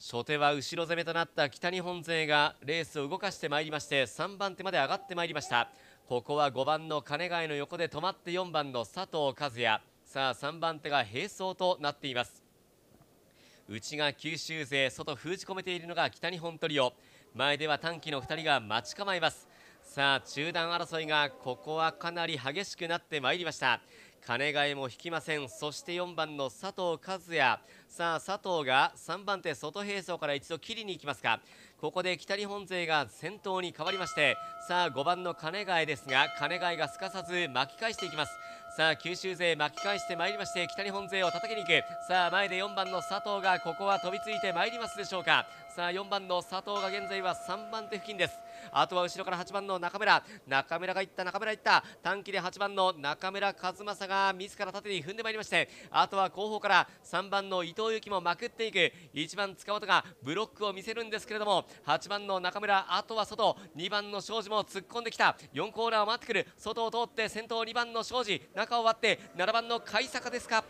初手は後ろ攻めとなった北日本勢がレースを動かしてまいりまして3番手まで上がってまいりましたここは5番の金貝の横で止まって4番の佐藤和也さあ3番手が並走となっています内が九州勢外封じ込めているのが北日本トリオ前では短期の2人が待ち構えますさあ中段争いがここはかなり激しくなってまいりました金替えも引きませんそして4番の佐藤和也さあ佐藤が3番手外平走から一度切りに行きますかここで北日本勢が先頭に変わりましてさあ5番の金替えですが金替えがすかさず巻き返していきますさあ九州勢巻き返してまいりまして北日本勢を叩きに行くさあ前で4番の佐藤がここは飛びついてまいりますでしょうかさあ4番の佐藤が現在は3番手付近ですあとは後ろから8番の中村中村がいった中村いった短期で8番の中村和正が自ら縦に踏んでまいりましてあとは後方から3番の伊藤由紀もまくっていく1番塚本がブロックを見せるんですけれども8番の中村あとは外2番の庄司も突っ込んできた4コーナーを回ってくる外を通って先頭2番の庄司中を割って7番の甲斐坂ですか